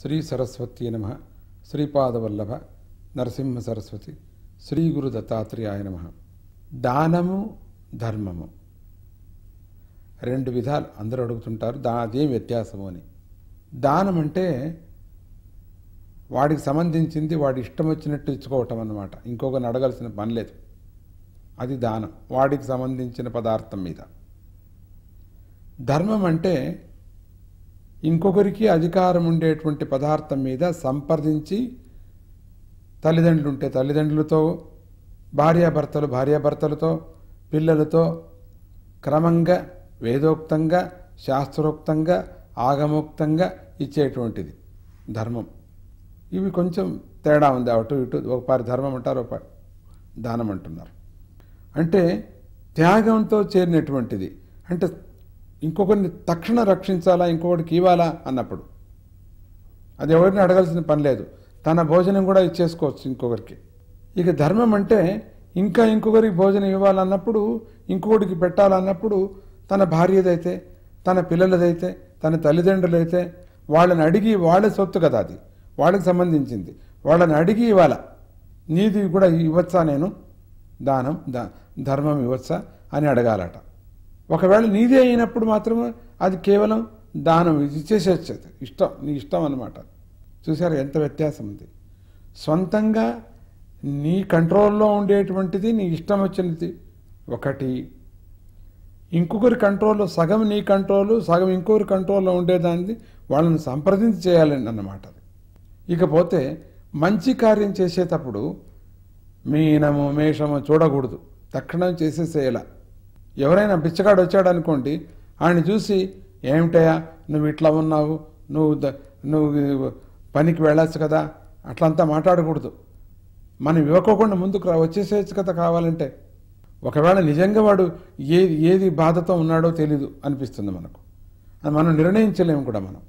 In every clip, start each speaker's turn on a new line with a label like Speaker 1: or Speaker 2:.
Speaker 1: శ్రీ సరస్వతి నమ శ్రీపాదవల్లభ నరసింహ సరస్వతి శ్రీ గురు దత్తాత్రేయాయ నమ దానము ధర్మము రెండు విధాలు అందరూ అడుగుతుంటారు దా అదేం వ్యత్యాసము అని దానం అంటే వాడికి సంబంధించింది వాడి ఇష్టం వచ్చినట్టు ఇచ్చుకోవటం అనమాట ఇంకొకరిని అడగాల్సిన పని లేదు అది దానం వాడికి సంబంధించిన పదార్థం మీద ధర్మం అంటే ఇంకొకరికి అధికారం ఉండేటువంటి పదార్థం మీద సంప్రదించి తల్లిదండ్రులు ఉంటే తల్లిదండ్రులతో భార్యాభర్తలు భార్యాభర్తలతో పిల్లలతో క్రమంగా వేదోక్తంగా శాస్త్రోక్తంగా ఆగమోక్తంగా ఇచ్చేటువంటిది ధర్మం ఇవి కొంచెం తేడా ఉంది అటు ఇటు ఒకపారి ధర్మం అంటారు ఒక దానం అంటున్నారు అంటే త్యాగంతో చేరినటువంటిది అంటే ఇంకొకరిని తక్షణ రక్షించాలా ఇంకొకటికి ఇవ్వాలా అన్నప్పుడు అది ఎవరిని అడగాల్సిన పని లేదు తన భోజనం కూడా ఇచ్చేసుకోవచ్చు ఇంకొకరికి ఇక ధర్మం అంటే ఇంకా ఇంకొకరికి భోజనం ఇవ్వాలన్నప్పుడు ఇంకొకటికి పెట్టాలన్నప్పుడు తన భార్యదైతే తన పిల్లలదైతే తన తల్లిదండ్రులైతే వాళ్ళని అడిగి వాళ్ళ సొత్తు కదా అది వాళ్ళకి సంబంధించింది వాళ్ళని అడిగి ఇవ్వాల నీది కూడా ఇవ్వచ్చా నేను దానం ధర్మం ఇవ్వచ్చా అని అడగాలట ఒకవేళ నీదే అయినప్పుడు మాత్రం అది కేవలం దానం ఇది ఇచ్చేసేచ్చు ఇష్టం నీ ఇష్టం అనమాట చూసారు ఎంత వ్యత్యాసం ఉంది సొంతంగా నీ కంట్రోల్లో ఉండేటువంటిది నీ ఇష్టం వచ్చినది ఒకటి ఇంకొకరి కంట్రోల్లో సగం నీ కంట్రోలు సగం ఇంకొకరి కంట్రోల్లో ఉండేదాన్ని వాళ్ళని సంప్రదించి చేయాలండి అన్నమాట అది ఇకపోతే మంచి కార్యం చేసేటప్పుడు మీనము మేషము చూడకూడదు తక్షణం చేసేసేయాల ఎవరైనా బిచ్చగాడు వచ్చాడు అనుకోండి ఆయన చూసి ఏమిటయా నువ్వు ఇట్లా ఉన్నావు నువ్వు నువ్వు పనికి వెళ్ళచ్చు కదా అట్లంతా మాట్లాడకూడదు మనం ఇవ్వకోకుండా ముందుకు రా వచ్చేసేయచ్చు కదా కావాలంటే ఒకవేళ నిజంగా వాడు ఏది ఏది బాధతో ఉన్నాడో తెలీదు అనిపిస్తుంది మనకు అది మనం నిర్ణయించలేము కూడా మనం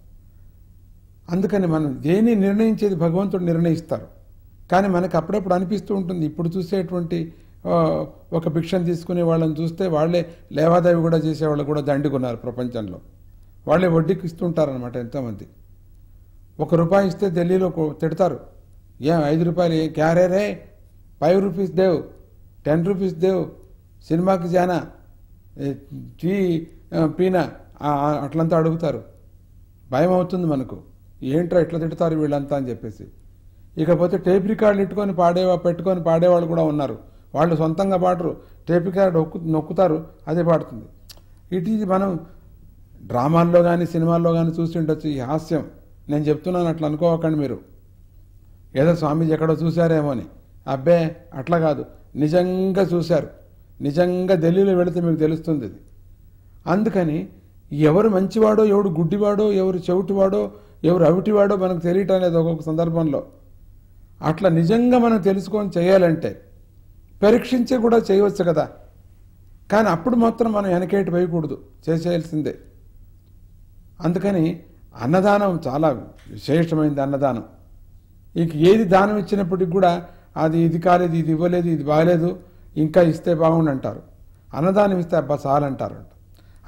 Speaker 1: అందుకని మనం దేని నిర్ణయించేది భగవంతుడు నిర్ణయిస్తారు కానీ మనకు అప్పుడప్పుడు అనిపిస్తూ ఉంటుంది ఇప్పుడు చూసేటువంటి ఒక భిక్షను తీసుకునే వాళ్ళని చూస్తే వాళ్ళే లేవాదేవి కూడా చేసేవాళ్ళు కూడా దండుకున్నారు ప్రపంచంలో వాళ్ళే వడ్డీకి ఇస్తుంటారనమాట ఎంతోమంది ఒక రూపాయి ఇస్తే ఢిల్లీలో తిడతారు ఏం ఐదు రూపాయలు ఏం క్యారే రే ఫైవ్ రూపీస్ దేవ్ టెన్ రూపీస్ దేవ్ సినిమాకి జానా టీ పీనా అట్లంతా అడుగుతారు భయం అవుతుంది మనకు ఏంట్రా ఇట్లా తిడతారు వీళ్ళంతా అని చెప్పేసి ఇకపోతే టేప్ రికార్డులు ఇట్టుకొని పాడే పెట్టుకొని పాడేవాళ్ళు కూడా ఉన్నారు వాళ్ళు సొంతంగా పాడరు టేప్ నొక్కు నొక్కుతారు అదే పాడుతుంది ఇటు ఇది మనం డ్రామాల్లో కానీ సినిమాల్లో కానీ చూస్తుండొచ్చు ఈ హాస్యం నేను చెప్తున్నాను అట్లా అనుకోవకండి మీరు ఏదో స్వామీజీ ఎక్కడో చూశారేమో అని అబ్బే అట్లా కాదు నిజంగా చూశారు నిజంగా ఢిల్లీలో వెళితే మీకు తెలుస్తుంది అది అందుకని ఎవరు మంచివాడో ఎవడు గుడ్డివాడో ఎవరు చెవిటివాడో ఎవరు అవిటివాడో మనకు తెలియటం లేదు ఒక్కొక్క సందర్భంలో అట్లా నిజంగా మనం తెలుసుకొని చేయాలంటే పరీక్షించి కూడా చేయవచ్చు కదా కానీ అప్పుడు మాత్రం మనం వెనకేటి వేయకూడదు చేసేయాల్సిందే అందుకని అన్నదానం చాలా విశేషమైంది అన్నదానం ఇంక ఏది దానం ఇచ్చినప్పటికి కూడా అది ఇది కాలేదు ఇది ఇవ్వలేదు ఇది బాగలేదు ఇంకా ఇస్తే బాగుండు అంటారు అన్నదానం ఇస్తే అబ్బా చాలంటారు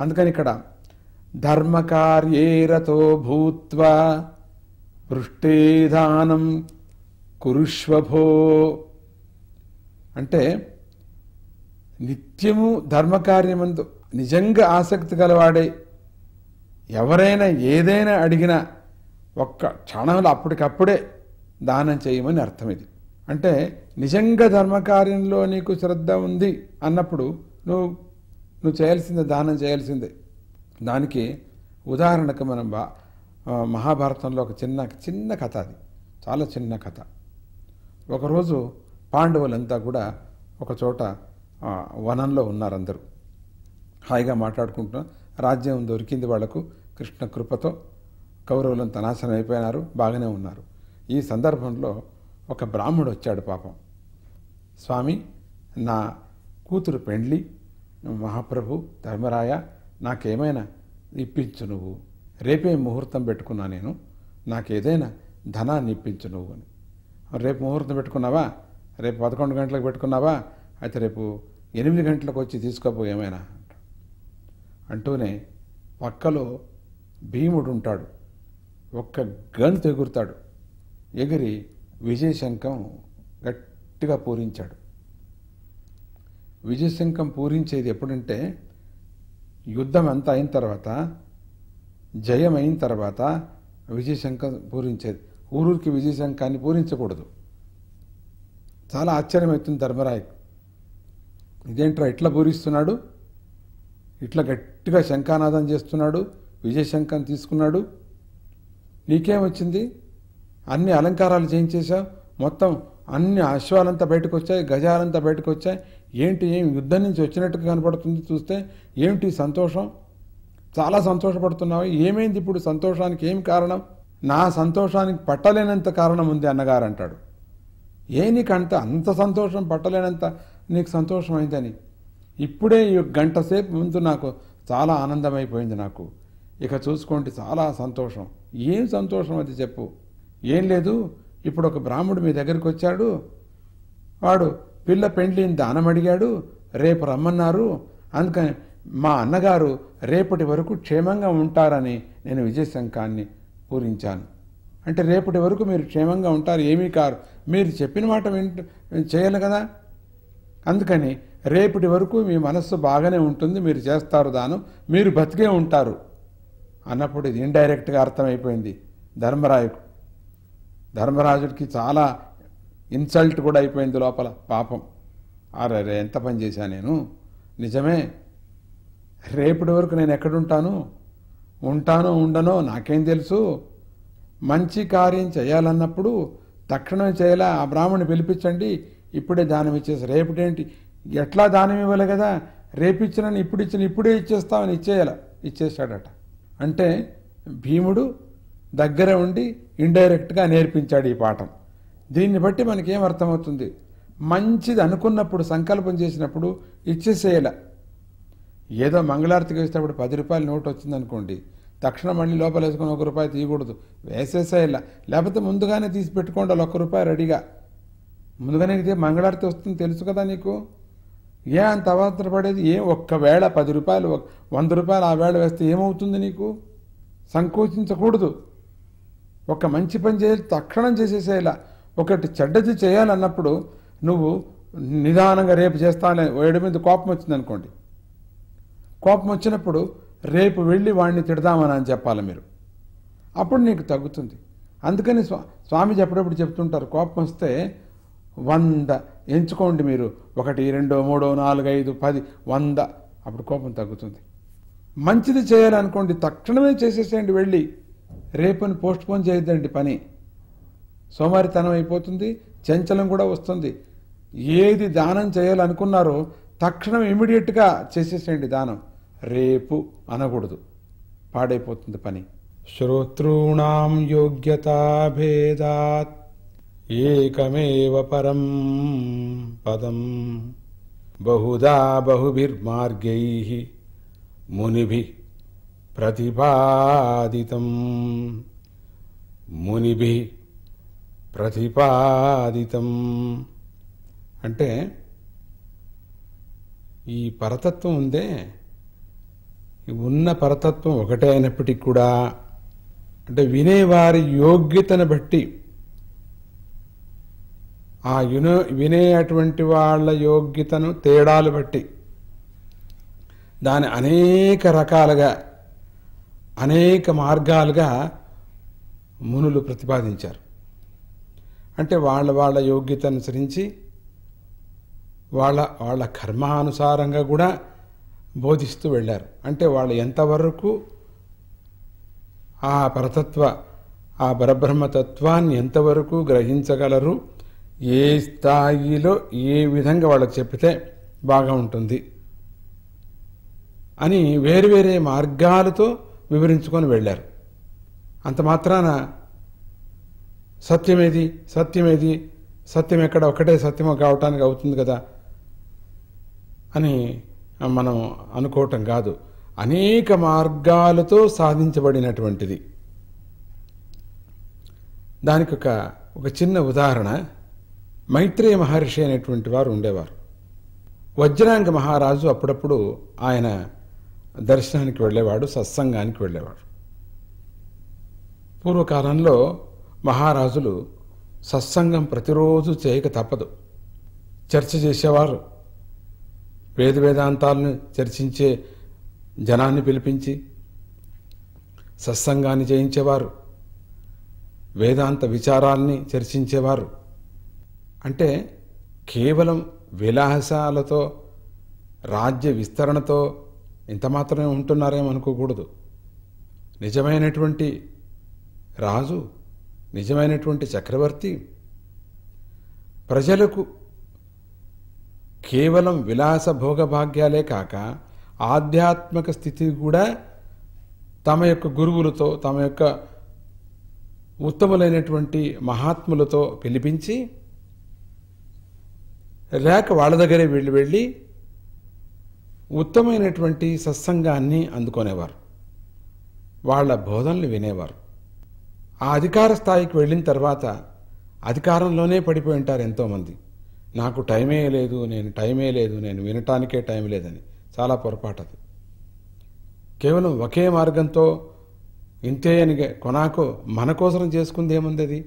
Speaker 1: అందుకని ఇక్కడ ధర్మకార్యే రతో భూత్వ వృష్టే కురుష్వభో అంటే నిత్యము ధర్మకార్యమందు నిజంగా ఆసక్తి కలవాడే ఎవరైనా ఏదైనా అడిగినా ఒక్క క్షణంలో అప్పటికప్పుడే దానం చేయమని అర్థం ఇది అంటే నిజంగా ధర్మకార్యంలో నీకు శ్రద్ధ ఉంది అన్నప్పుడు నువ్వు నువ్వు చేయాల్సిందే దానం చేయాల్సిందే దానికి ఉదాహరణకు మనం మహాభారతంలో ఒక చిన్న చిన్న కథ అది చాలా చిన్న కథ ఒకరోజు పాండవులంతా కూడా ఒక చోట వనంలో ఉన్నారందరూ హాయిగా మాట్లాడుకుంటున్న రాజ్యం దొరికింది వాళ్లకు కృష్ణ కృపతో కౌరవులంతా నాశనం అయిపోయినారు బాగానే ఉన్నారు ఈ సందర్భంలో ఒక బ్రాహ్మడు వచ్చాడు పాపం స్వామి నా కూతురు పెండ్లి మహాప్రభు ధర్మరాయ నాకేమైనా ఇప్పించు నువ్వు రేపే ముహూర్తం పెట్టుకున్నా నేను నాకేదైనా ధనాన్ని ఇప్పించు నువ్వు అని రేపు ముహూర్తం పెట్టుకున్నావా రేపు పదకొండు గంటలకు పెట్టుకున్నావా అయితే రేపు ఎనిమిది గంటలకు వచ్చి తీసుకోపో ఏమైనా అంటూనే పక్కలో భీముడు ఉంటాడు ఒక్క గంతు ఎగురుతాడు ఎగిరి విజయశంఖం గట్టిగా పూరించాడు విజయశంఖం పూరించేది ఎప్పుడంటే యుద్ధం అంతా అయిన తర్వాత జయం అయిన తర్వాత విజయశంఖం పూరించేది ఊరూరికి విజయశంఖాన్ని పూరించకూడదు చాలా ఆశ్చర్యమవుతుంది ధర్మరాయకు ఇదేంట్రా ఇట్లా పూరిస్తున్నాడు ఇట్లా గట్టిగా శంఖానాదం చేస్తున్నాడు విజయశంఖం తీసుకున్నాడు నీకేమొచ్చింది అన్ని అలంకారాలు చేయించేశావు మొత్తం అన్ని అశ్వాలంతా బయటకు వచ్చాయి గజాలంతా బయటకు వచ్చాయి ఏంటి ఏం యుద్ధం నుంచి వచ్చినట్టు కనపడుతుంది చూస్తే ఏమిటి సంతోషం చాలా సంతోషపడుతున్నావు ఏమైంది ఇప్పుడు సంతోషానికి ఏం కారణం నా సంతోషానికి పట్టలేనంత కారణం ఉంది అన్నగారు అంటాడు ఏ నీకంత అంత సంతోషం పట్టలేనంత నీకు సంతోషమైందని ఇప్పుడే ఈ గంట సేపు ముందు నాకు చాలా ఆనందమైపోయింది నాకు ఇక చూసుకోండి చాలా సంతోషం ఏం సంతోషం అది చెప్పు ఏం లేదు ఇప్పుడు ఒక బ్రాహ్మడు మీ దగ్గరికి వచ్చాడు వాడు పిల్ల పెండ్లిని దానం అడిగాడు రేపు రమ్మన్నారు అందుకని మా అన్నగారు రేపటి వరకు క్షేమంగా ఉంటారని నేను విజయశంకాన్ని పూరించాను అంటే రేపటి వరకు మీరు క్షేమంగా ఉంటారు ఏమీ కారు మీరు చెప్పిన మాట వింట చేయాలి కదా అందుకని రేపటి వరకు మీ మనస్సు బాగానే ఉంటుంది మీరు చేస్తారు దాను మీరు బతికే ఉంటారు అన్నప్పుడు ఇది ఇండైరెక్ట్గా అర్థమైపోయింది ధర్మరాయుడు ధర్మరాజుడికి చాలా ఇన్సల్ట్ కూడా అయిపోయింది లోపల పాపం అరే ఎంత పని చేశాను నేను నిజమే రేపటి వరకు నేను ఎక్కడుంటాను ఉంటానో ఉండనో నాకేం తెలుసు మంచి కార్యం చేయాలన్నప్పుడు తక్షణం చేయలా ఆ బ్రాహ్మణ్ణి పిలిపించండి ఇప్పుడే దానం ఇచ్చేసి రేపుటేంటి ఎట్లా దానం ఇవ్వాలి కదా రేపిచ్చినని ఇప్పుడు ఇచ్చిన ఇప్పుడే ఇచ్చేస్తామని ఇచ్చేయాల ఇచ్చేసాడట అంటే భీముడు దగ్గర ఉండి ఇండైరెక్ట్గా నేర్పించాడు ఈ పాఠం దీన్ని బట్టి మనకేం అర్థమవుతుంది మంచిది అనుకున్నప్పుడు సంకల్పం చేసినప్పుడు ఇచ్చేసేయాల ఏదో మంగళార్తికి వేసేటప్పుడు పది రూపాయల నోటు వచ్చిందనుకోండి తక్షణం మళ్ళీ లోపలేసుకొని ఒక రూపాయి తీయకూడదు ఇలా లేకపోతే ముందుగానే తీసి పెట్టుకోండి ఒక్క రూపాయి రెడీగా ముందుగానే ఇది మంగళారతి వస్తుంది తెలుసు కదా నీకు ఏ అంత అవాంతరపడేది ఏ ఒక్కవేళ పది రూపాయలు వంద రూపాయలు ఆ వేళ వేస్తే ఏమవుతుంది నీకు సంకోచించకూడదు ఒక మంచి పని చేయాలి తక్షణం చేసేసేలా ఒకటి చెడ్డది చేయాలన్నప్పుడు నువ్వు నిదానంగా రేపు చేస్తానే ఏడు మీద కోపం వచ్చింది అనుకోండి కోపం వచ్చినప్పుడు రేపు వెళ్ళి వాడిని తిడదామని అని చెప్పాలి మీరు అప్పుడు నీకు తగ్గుతుంది అందుకని స్వామి చెప్పేటప్పుడు చెప్తుంటారు కోపం వస్తే వంద ఎంచుకోండి మీరు ఒకటి రెండో మూడో నాలుగు ఐదు పది వంద అప్పుడు కోపం తగ్గుతుంది మంచిది చేయాలనుకోండి తక్షణమే చేసేసేయండి వెళ్ళి రేపని పోస్ట్పోన్ చేయొద్దండి పని సోమారితనం అయిపోతుంది చంచలం కూడా వస్తుంది ఏది దానం చేయాలనుకున్నారో తక్షణం ఇమీడియట్గా చేసేసేయండి దానం రేపు అనకూడదు పాడైపోతుంది పని శ్రోతృణాం భేదాత్ ఏకమేవ పరం పదం బహుదా బహుభిర్మార్గై మునిభి ప్రతిపాదితం మునిభి ప్రతిపాదితం అంటే ఈ పరతత్వం ఉందే ఉన్న పరతత్వం ఒకటే అయినప్పటికీ కూడా అంటే వినేవారి యోగ్యతను బట్టి ఆ వినో వినే అటువంటి వాళ్ళ యోగ్యతను తేడాలు బట్టి దాని అనేక రకాలుగా అనేక మార్గాలుగా మునులు ప్రతిపాదించారు అంటే వాళ్ళ వాళ్ళ యోగ్యత అనుసరించి వాళ్ళ వాళ్ళ కర్మానుసారంగా కూడా బోధిస్తూ వెళ్ళారు అంటే వాళ్ళు ఎంతవరకు ఆ పరతత్వ ఆ పరబ్రహ్మతత్వాన్ని ఎంతవరకు గ్రహించగలరు ఏ స్థాయిలో ఏ విధంగా వాళ్ళకి చెప్తే బాగా ఉంటుంది అని వేరువేరే మార్గాలతో వివరించుకొని వెళ్ళారు అంత మాత్రాన సత్యమేది సత్యమేది సత్యం ఎక్కడ ఒకటే సత్యం కావటానికి అవుతుంది కదా అని మనం అనుకోవటం కాదు అనేక మార్గాలతో సాధించబడినటువంటిది దానికి ఒక ఒక చిన్న ఉదాహరణ మైత్రేయ మహర్షి అనేటువంటి వారు ఉండేవారు వజ్రాంగ మహారాజు అప్పుడప్పుడు ఆయన దర్శనానికి వెళ్ళేవాడు సత్సంగానికి వెళ్ళేవాడు పూర్వకాలంలో మహారాజులు సత్సంగం ప్రతిరోజు చేయక తప్పదు చర్చ చేసేవారు వేద వేదాంతాలను చర్చించే జనాన్ని పిలిపించి సత్సంగాన్ని చేయించేవారు వేదాంత విచారాల్ని చర్చించేవారు అంటే కేవలం విలాసాలతో రాజ్య విస్తరణతో ఇంత మాత్రమే ఉంటున్నారేమనుకోకూడదు నిజమైనటువంటి రాజు నిజమైనటువంటి చక్రవర్తి ప్రజలకు కేవలం విలాస భోగభాగ్యాలే కాక ఆధ్యాత్మిక స్థితి కూడా తమ యొక్క గురువులతో తమ యొక్క ఉత్తములైనటువంటి మహాత్ములతో పిలిపించి లేక వాళ్ళ దగ్గరే వెళ్ళి వెళ్ళి ఉత్తమైనటువంటి సత్సంగాన్ని అందుకునేవారు వాళ్ళ బోధనలు వినేవారు ఆ అధికార స్థాయికి వెళ్ళిన తర్వాత అధికారంలోనే పడిపోయి ఉంటారు ఎంతోమంది నాకు టైమే లేదు నేను టైమే లేదు నేను వినటానికే టైం లేదని చాలా పొరపాటు అది కేవలం ఒకే మార్గంతో ఇంతే అని కొనాకు మన కోసం చేసుకుంది ఏముంది అది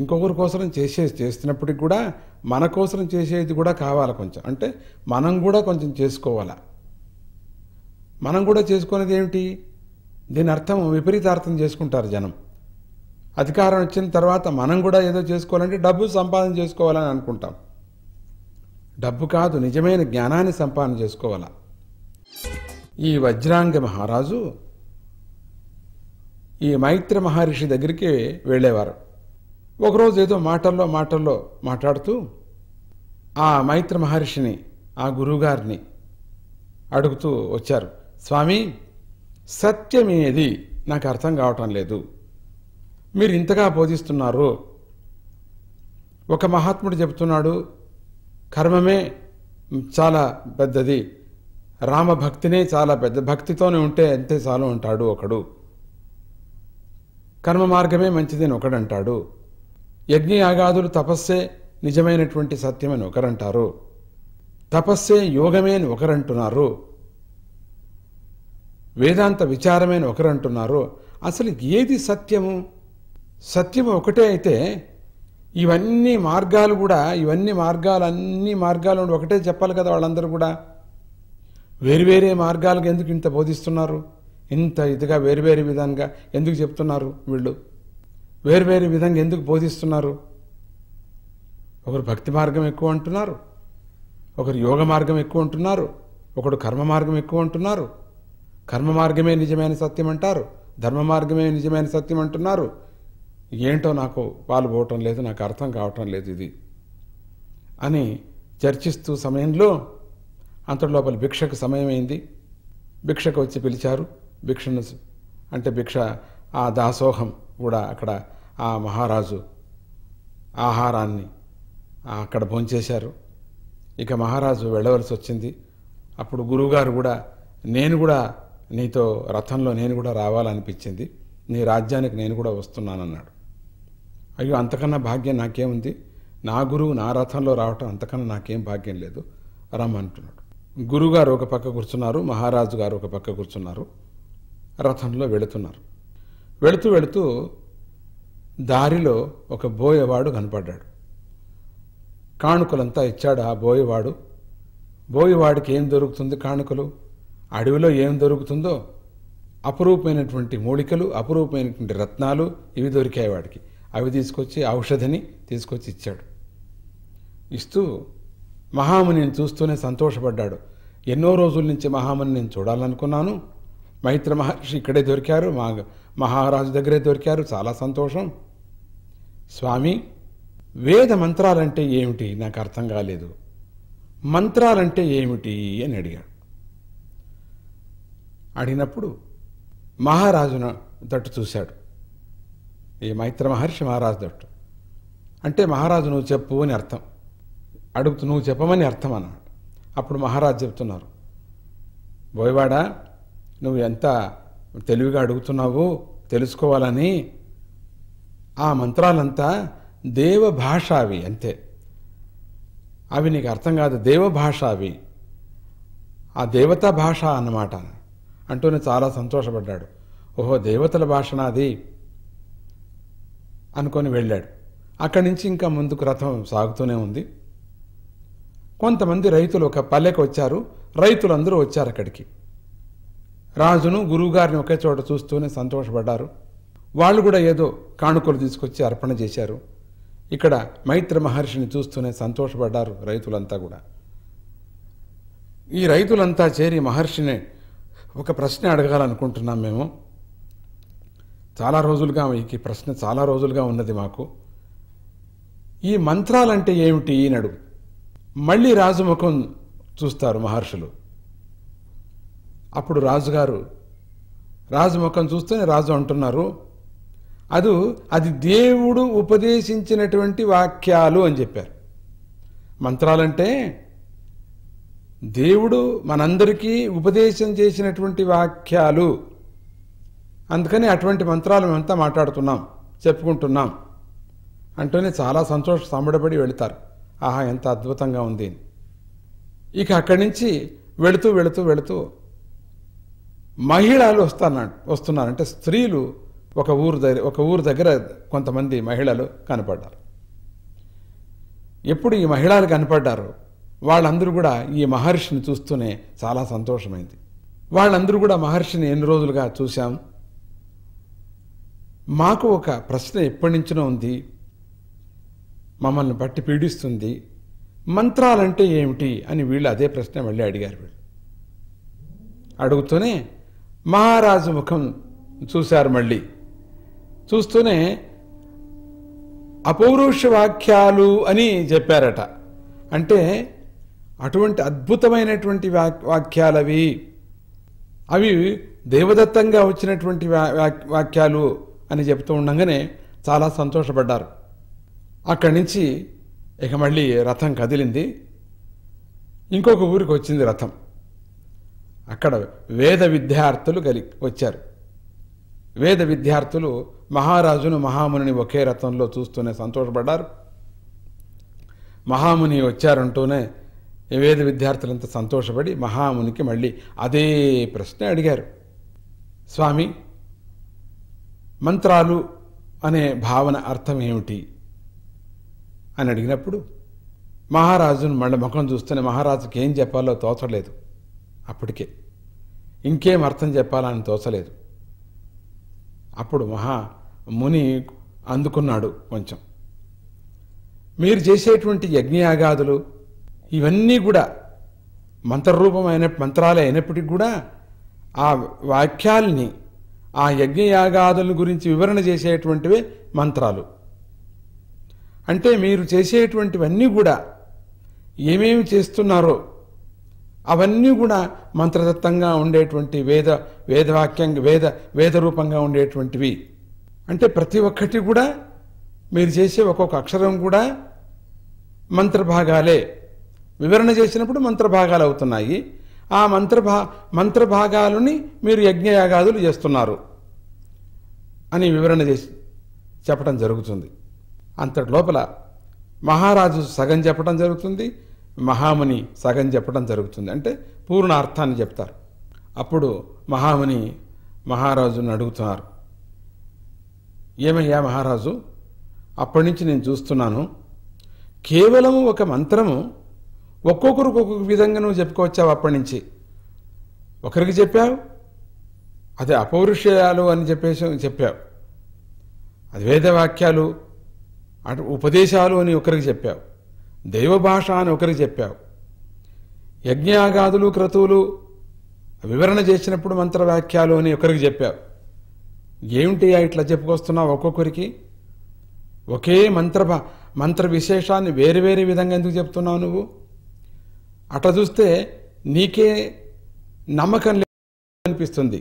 Speaker 1: ఇంకొకరి కోసం చేసే చేస్తున్నప్పటికి కూడా మన కోసం చేసేది కూడా కావాలి కొంచెం అంటే మనం కూడా కొంచెం చేసుకోవాలా మనం కూడా చేసుకునేది ఏమిటి దీని అర్థం విపరీతార్థం చేసుకుంటారు జనం అధికారం వచ్చిన తర్వాత మనం కూడా ఏదో చేసుకోవాలంటే డబ్బు సంపాదన చేసుకోవాలని అనుకుంటాం డబ్బు కాదు నిజమైన జ్ఞానాన్ని సంపాదన చేసుకోవాల ఈ వజ్రాంగ మహారాజు ఈ మైత్ర మహర్షి దగ్గరికి వెళ్ళేవారు ఒకరోజు ఏదో మాటల్లో మాటల్లో మాట్లాడుతూ ఆ మైత్ర మహర్షిని ఆ గురువుగారిని అడుగుతూ వచ్చారు స్వామి సత్యమేది నాకు అర్థం కావటం లేదు మీరు ఇంతగా బోధిస్తున్నారు ఒక మహాత్ముడు చెబుతున్నాడు కర్మమే చాలా పెద్దది రామభక్తినే చాలా పెద్ద భక్తితోనే ఉంటే అంతే చాలు అంటాడు ఒకడు కర్మ మార్గమే మంచిదని ఒకడంటాడు యజ్ఞయాగాదులు తపస్సే నిజమైనటువంటి సత్యమని ఒకరంటారు తపస్సే యోగమే అని ఒకరంటున్నారు వేదాంత విచారమే అని ఒకరంటున్నారు అసలు ఏది సత్యము సత్యం ఒకటే అయితే ఇవన్నీ మార్గాలు కూడా ఇవన్నీ మార్గాలు అన్ని మార్గాలు ఒకటే చెప్పాలి కదా వాళ్ళందరూ కూడా వేరువేరే మార్గాలకు ఎందుకు ఇంత బోధిస్తున్నారు ఇంత ఇదిగా వేరువేరే విధంగా ఎందుకు చెప్తున్నారు వీళ్ళు వేరువేరు విధంగా ఎందుకు బోధిస్తున్నారు ఒకరు భక్తి మార్గం ఎక్కువ అంటున్నారు ఒకరు యోగ మార్గం ఎక్కువ అంటున్నారు ఒకడు కర్మ మార్గం ఎక్కువ అంటున్నారు కర్మ మార్గమే నిజమైన సత్యం అంటారు ధర్మ మార్గమే నిజమైన సత్యం అంటున్నారు ఏంటో నాకు పాలు పోవటం లేదు నాకు అర్థం కావటం లేదు ఇది అని చర్చిస్తూ సమయంలో అంతలోపల భిక్షకు సమయమైంది భిక్షకు వచ్చి పిలిచారు భిక్షను అంటే భిక్ష ఆ దాసోహం కూడా అక్కడ ఆ మహారాజు ఆహారాన్ని అక్కడ భోంచేశారు ఇక మహారాజు వెళ్ళవలసి వచ్చింది అప్పుడు గురువుగారు కూడా నేను కూడా నీతో రథంలో నేను కూడా రావాలనిపించింది నీ రాజ్యానికి నేను కూడా వస్తున్నానన్నాడు అయ్యో అంతకన్నా భాగ్యం నాకేముంది నా గురువు నా రథంలో రావటం అంతకన్నా నాకేం భాగ్యం లేదు రమ్మంటున్నాడు గురుగారు ఒక పక్క కూర్చున్నారు మహారాజు గారు ఒక పక్క కూర్చున్నారు రథంలో వెళుతున్నారు వెళుతూ వెళుతూ దారిలో ఒక బోయవాడు కనపడ్డాడు కానుకలంతా ఇచ్చాడు ఆ బోయవాడు బోయవాడికి ఏం దొరుకుతుంది కానుకలు అడవిలో ఏం దొరుకుతుందో అపురూపమైనటువంటి మూలికలు అపురూపమైనటువంటి రత్నాలు ఇవి దొరికాయి వాడికి అవి తీసుకొచ్చి ఔషధిని తీసుకొచ్చి ఇచ్చాడు ఇస్తూ మహామునిని చూస్తూనే సంతోషపడ్డాడు ఎన్నో రోజుల నుంచి మహాముని నేను చూడాలనుకున్నాను మైత్ర మహర్షి ఇక్కడే దొరికారు మా మహారాజు దగ్గరే దొరికారు చాలా సంతోషం స్వామి వేద మంత్రాలంటే ఏమిటి నాకు అర్థం కాలేదు మంత్రాలంటే ఏమిటి అని అడిగాడు అడిగినప్పుడు మహారాజున తట్టు చూశాడు ఈ మైత్ర మహర్షి మహారాజు దొట్టు అంటే మహారాజు నువ్వు చెప్పు అని అర్థం అడుగుతు నువ్వు చెప్పమని అర్థం అన్నాడు అప్పుడు మహారాజు చెప్తున్నారు బోయవాడ నువ్వు ఎంత తెలివిగా అడుగుతున్నావు తెలుసుకోవాలని ఆ మంత్రాలంతా దేవభాష అవి అంతే అవి నీకు అర్థం కాదు దేవభాష అవి ఆ దేవతా భాష అన్నమాట అంటూనే చాలా సంతోషపడ్డాడు ఓహో దేవతల భాష నాది అనుకొని వెళ్ళాడు అక్కడి నుంచి ఇంకా ముందుకు రథం సాగుతూనే ఉంది కొంతమంది రైతులు ఒక పల్లెకు వచ్చారు రైతులందరూ వచ్చారు అక్కడికి రాజును గురువుగారిని ఒకే చోట చూస్తూనే సంతోషపడ్డారు వాళ్ళు కూడా ఏదో కానుకలు తీసుకొచ్చి అర్పణ చేశారు ఇక్కడ మైత్ర మహర్షిని చూస్తూనే సంతోషపడ్డారు రైతులంతా కూడా ఈ రైతులంతా చేరి మహర్షిని ఒక ప్రశ్న అడగాలనుకుంటున్నాం మేము చాలా రోజులుగా ఈ ప్రశ్న చాలా రోజులుగా ఉన్నది మాకు ఈ మంత్రాలంటే ఏమిటి ఈనడు మళ్ళీ రాజుముఖం చూస్తారు మహర్షులు అప్పుడు రాజుగారు రాజుముఖం చూస్తేనే రాజు అంటున్నారు అది అది దేవుడు ఉపదేశించినటువంటి వాక్యాలు అని చెప్పారు మంత్రాలంటే దేవుడు మనందరికీ ఉపదేశం చేసినటువంటి వాక్యాలు అందుకని అటువంటి మంత్రాలు మేమంతా మాట్లాడుతున్నాం చెప్పుకుంటున్నాం అంటూనే చాలా సంతోష సంబడబడి వెళతారు ఆహా ఎంత అద్భుతంగా ఉంది ఇక అక్కడి నుంచి వెళుతూ వెళుతూ వెళుతూ మహిళలు వస్తున్నారు అంటే స్త్రీలు ఒక ఊరు దగ్గర ఒక ఊరు దగ్గర కొంతమంది మహిళలు కనపడ్డారు ఎప్పుడు ఈ మహిళలు కనపడ్డారు వాళ్ళందరూ కూడా ఈ మహర్షిని చూస్తూనే చాలా సంతోషమైంది వాళ్ళందరూ కూడా మహర్షిని ఎన్ని రోజులుగా చూశాం మాకు ఒక ప్రశ్న ఎప్పటి నుంచినో ఉంది మమ్మల్ని బట్టి పీడిస్తుంది మంత్రాలంటే ఏమిటి అని వీళ్ళు అదే ప్రశ్న మళ్ళీ అడిగారు వీళ్ళు అడుగుతూనే మహారాజు ముఖం చూశారు మళ్ళీ చూస్తూనే అపౌరుష వాక్యాలు అని చెప్పారట అంటే అటువంటి అద్భుతమైనటువంటి వాక్యాలవి అవి దేవదత్తంగా వచ్చినటువంటి వాక్యాలు అని చెప్తూ ఉండగానే చాలా సంతోషపడ్డారు అక్కడి నుంచి ఇక మళ్ళీ రథం కదిలింది ఇంకొక ఊరికి వచ్చింది రథం అక్కడ వేద విద్యార్థులు కలి వచ్చారు వేద విద్యార్థులు మహారాజును మహాముని ఒకే రథంలో చూస్తూనే సంతోషపడ్డారు మహాముని వచ్చారంటూనే వేద విద్యార్థులంతా సంతోషపడి మహామునికి మళ్ళీ అదే ప్రశ్న అడిగారు స్వామి మంత్రాలు అనే భావన అర్థం ఏమిటి అని అడిగినప్పుడు మహారాజును మళ్ళీ ముఖం చూస్తేనే మహారాజుకి ఏం చెప్పాలో తోచలేదు అప్పటికే ఇంకేం అర్థం చెప్పాలని తోచలేదు అప్పుడు మహా ముని అందుకున్నాడు కొంచెం మీరు చేసేటువంటి యజ్ఞయాగాదులు ఇవన్నీ కూడా మంత్రరూపమైన మంత్రాలు అయినప్పటికీ కూడా ఆ వాక్యాల్ని ఆ యజ్ఞయాగాదుల గురించి వివరణ చేసేటువంటివే మంత్రాలు అంటే మీరు చేసేటువంటివన్నీ కూడా ఏమేమి చేస్తున్నారో అవన్నీ కూడా మంత్రదత్తంగా ఉండేటువంటి వేద వేదవాక్యంగా వేద వేదరూపంగా ఉండేటువంటివి అంటే ప్రతి ఒక్కటి కూడా మీరు చేసే ఒక్కొక్క అక్షరం కూడా మంత్రభాగాలే వివరణ చేసినప్పుడు మంత్రభాగాలు అవుతున్నాయి ఆ మంత్రభా మంత్రభాగాలని మీరు యజ్ఞయాగాదులు చేస్తున్నారు అని వివరణ చేసి చెప్పడం జరుగుతుంది అంతటి లోపల మహారాజు సగం చెప్పడం జరుగుతుంది మహాముని సగం చెప్పడం జరుగుతుంది అంటే పూర్ణ అర్థాన్ని చెప్తారు అప్పుడు మహాముని మహారాజుని అడుగుతున్నారు ఏమయ్యా మహారాజు అప్పటి నుంచి నేను చూస్తున్నాను కేవలము ఒక మంత్రము ఒక్కొక్కరికి ఒక్కొక్క విధంగా నువ్వు చెప్పుకోవచ్చావు అప్పటి నుంచి ఒకరికి చెప్పావు అది అపౌరుషయాలు అని చెప్పేసి చెప్పావు అది వేదవాక్యాలు అటు ఉపదేశాలు అని ఒకరికి చెప్పావు దైవ భాష అని ఒకరికి చెప్పావు యజ్ఞాగాదులు క్రతువులు వివరణ చేసినప్పుడు మంత్రవాక్యాలు అని ఒకరికి చెప్పావు ఏమిటి ఇట్లా చెప్పుకొస్తున్నావు ఒక్కొక్కరికి ఒకే మంత్ర మంత్ర విశేషాన్ని వేరు వేరే విధంగా ఎందుకు చెప్తున్నావు నువ్వు అట్లా చూస్తే నీకే నమ్మకం లేదనిపిస్తుంది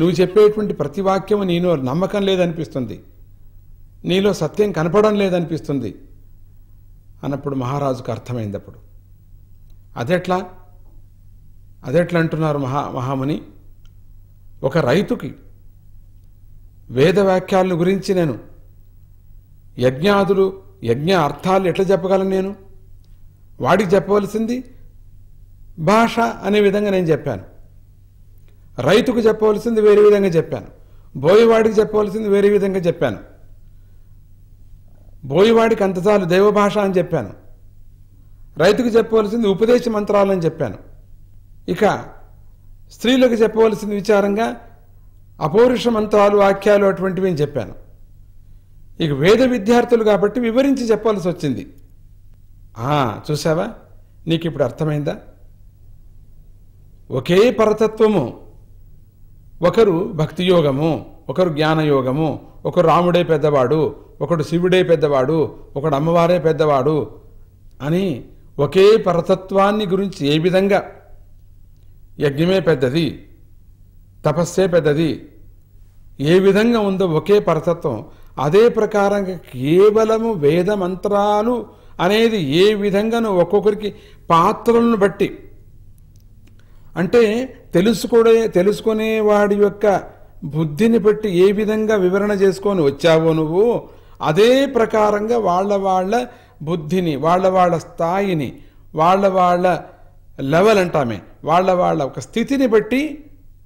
Speaker 1: నువ్వు చెప్పేటువంటి ప్రతి వాక్యం నేను నమ్మకం లేదనిపిస్తుంది నీలో సత్యం కనపడడం లేదనిపిస్తుంది అన్నప్పుడు మహారాజుకు అర్థమైంది అప్పుడు అదెట్లా అదెట్లా అంటున్నారు మహా మహాముని ఒక రైతుకి వేద గురించి నేను యజ్ఞాదులు యజ్ఞ అర్థాలు ఎట్లా చెప్పగలను నేను వాడికి చెప్పవలసింది భాష అనే విధంగా నేను చెప్పాను రైతుకు చెప్పవలసింది వేరే విధంగా చెప్పాను బోయవాడికి చెప్పవలసింది వేరే విధంగా చెప్పాను బోయవాడికి అంతసార్లు దైవభాష అని చెప్పాను రైతుకు చెప్పవలసింది ఉపదేశ మంత్రాలని చెప్పాను ఇక స్త్రీలకు చెప్పవలసిన విచారంగా అపౌరుష మంత్రాలు వాక్యాలు అటువంటివి అని చెప్పాను ఇక వేద విద్యార్థులు కాబట్టి వివరించి చెప్పాల్సి వచ్చింది చూసావా నీకు ఇప్పుడు అర్థమైందా ఒకే పరతత్వము ఒకరు భక్తియోగము ఒకరు జ్ఞానయోగము ఒకరు రాముడే పెద్దవాడు ఒకడు శివుడే పెద్దవాడు ఒకడు అమ్మవారే పెద్దవాడు అని ఒకే పరతత్వాన్ని గురించి ఏ విధంగా యజ్ఞమే పెద్దది తపస్సే పెద్దది ఏ విధంగా ఉందో ఒకే పరతత్వం అదే ప్రకారంగా కేవలము వేద మంత్రాలు అనేది ఏ విధంగానూ ఒక్కొక్కరికి పాత్రలను బట్టి అంటే తెలుసుకునే తెలుసుకునేవాడి యొక్క బుద్ధిని బట్టి ఏ విధంగా వివరణ చేసుకొని వచ్చావో నువ్వు అదే ప్రకారంగా వాళ్ళ వాళ్ళ బుద్ధిని వాళ్ళ వాళ్ళ స్థాయిని వాళ్ళ వాళ్ళ లెవెల్ అంటామే వాళ్ళ వాళ్ళ ఒక స్థితిని బట్టి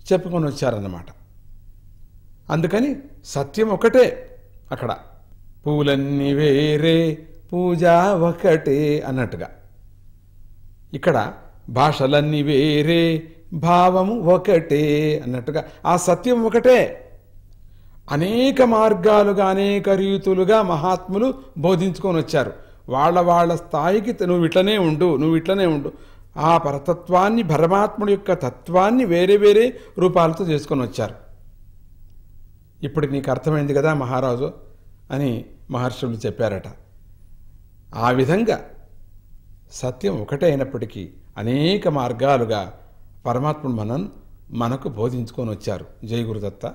Speaker 1: చెప్పుకొని వచ్చారన్నమాట అందుకని సత్యం ఒకటే అక్కడ పూలన్నీ వేరే పూజ ఒకటే అన్నట్టుగా ఇక్కడ భాషలన్నీ వేరే భావం ఒకటే అన్నట్టుగా ఆ సత్యం ఒకటే అనేక మార్గాలుగా అనేక రీతులుగా మహాత్ములు బోధించుకొని వచ్చారు వాళ్ళ వాళ్ళ స్థాయికి నువ్వు ఇట్లనే ఉండు నువ్వు ఇట్లనే ఉండు ఆ పరతత్వాన్ని పరమాత్ముడి యొక్క తత్వాన్ని వేరే వేరే రూపాలతో చేసుకొని వచ్చారు ఇప్పుడు నీకు అర్థమైంది కదా మహారాజు అని మహర్షులు చెప్పారట ఆ విధంగా సత్యం ఒకటే అయినప్పటికీ అనేక మార్గాలుగా పరమాత్ముడు మనం మనకు బోధించుకొని వచ్చారు జయ గురుదత్త